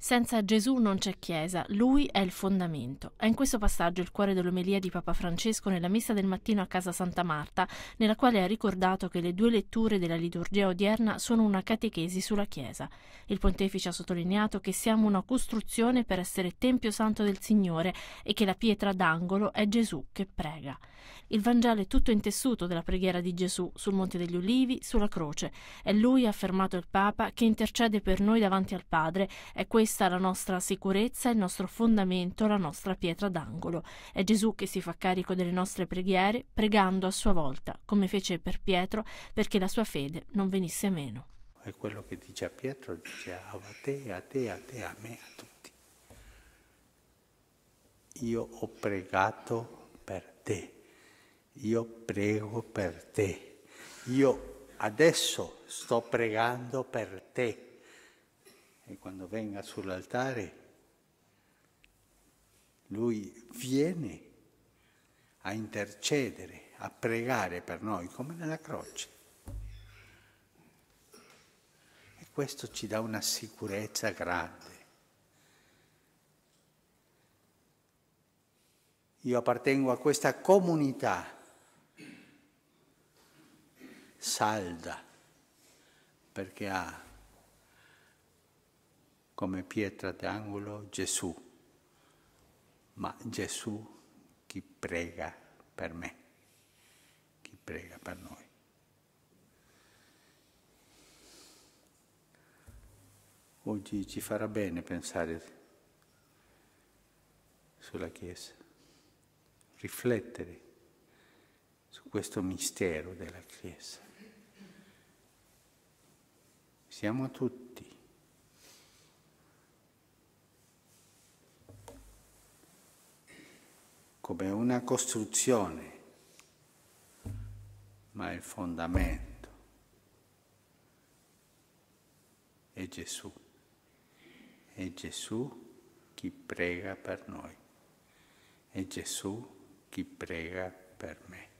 Senza Gesù non c'è Chiesa, Lui è il fondamento. È in questo passaggio il cuore dell'omelia di Papa Francesco nella messa del mattino a casa Santa Marta, nella quale ha ricordato che le due letture della liturgia odierna sono una catechesi sulla Chiesa. Il pontefice ha sottolineato che siamo una costruzione per essere Tempio Santo del Signore e che la pietra d'angolo è Gesù che prega. Il Vangelo è tutto intessuto della preghiera di Gesù sul Monte degli Ulivi, sulla croce. È Lui, ha affermato il Papa, che intercede per noi davanti al Padre, è questo questa è la nostra sicurezza, il nostro fondamento, la nostra pietra d'angolo. È Gesù che si fa carico delle nostre preghiere, pregando a sua volta, come fece per Pietro, perché la sua fede non venisse meno. È quello che dice a Pietro, dice a te, a te, a te, a me, a tutti. Io ho pregato per te, io prego per te, io adesso sto pregando per te e quando venga sull'altare lui viene a intercedere, a pregare per noi, come nella croce. E questo ci dà una sicurezza grande. Io appartengo a questa comunità salda perché ha come pietra d'angolo Gesù, ma Gesù chi prega per me, chi prega per noi. Oggi ci farà bene pensare sulla Chiesa, riflettere su questo mistero della Chiesa. Siamo tutti come una costruzione, ma il fondamento è Gesù. È Gesù chi prega per noi. È Gesù chi prega per me.